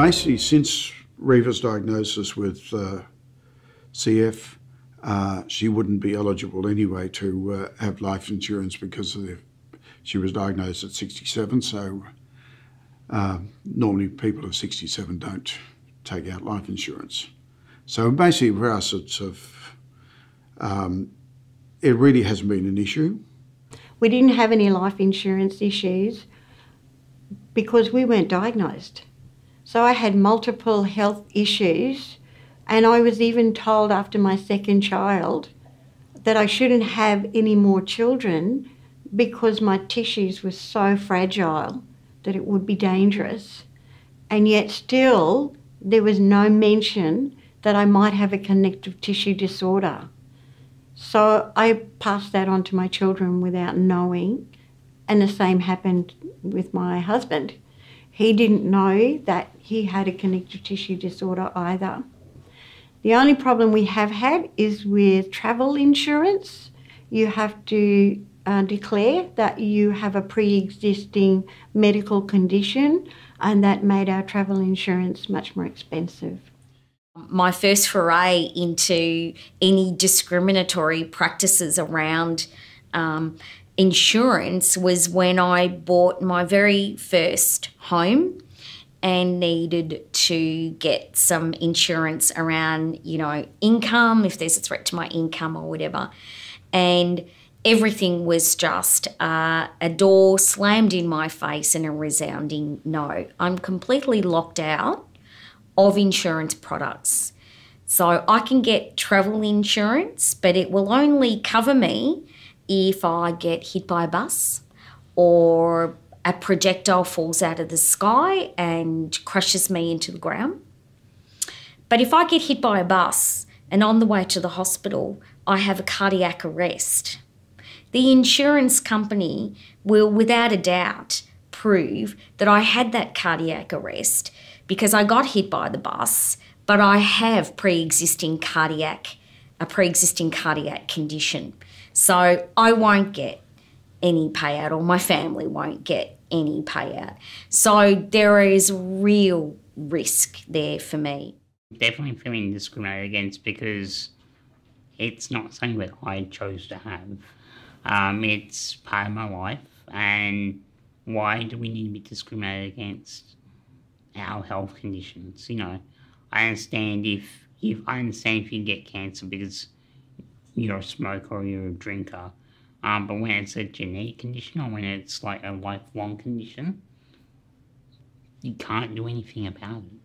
basically, since Reva's diagnosis with uh, CF, uh, she wouldn't be eligible anyway to uh, have life insurance because the, she was diagnosed at 67. So um, normally people of 67 don't take out life insurance. So basically for us, it's of, um, it really hasn't been an issue. We didn't have any life insurance issues because we weren't diagnosed. So I had multiple health issues, and I was even told after my second child that I shouldn't have any more children because my tissues were so fragile that it would be dangerous. And yet, still, there was no mention that I might have a connective tissue disorder. So I passed that on to my children without knowing, and the same happened with my husband. He didn't know that he had a connective tissue disorder either. The only problem we have had is with travel insurance. You have to uh, declare that you have a pre existing medical condition, and that made our travel insurance much more expensive. My first foray into any discriminatory practices around um, insurance was when I bought my very first home and needed to get some insurance around, you know, income, if there's a threat to my income or whatever. And everything was just uh, a door slammed in my face and a resounding no. I'm completely locked out of insurance products. So I can get travel insurance, but it will only cover me if I get hit by a bus or a projectile falls out of the sky and crushes me into the ground. But if I get hit by a bus and on the way to the hospital, I have a cardiac arrest, the insurance company will, without a doubt, prove that I had that cardiac arrest because I got hit by the bus, but I have pre existing cardiac a pre existing cardiac condition. So I won't get any payout, or my family won't get any payout. So there is real risk there for me. Definitely feeling discriminated against because it's not something that I chose to have. Um, it's part of my life, and why do we need to be discriminated against our health conditions? You know, I understand if if I understand if you get cancer because you're a smoker or you're a drinker, um, but when it's a genetic condition or when it's like a lifelong condition, you can't do anything about it.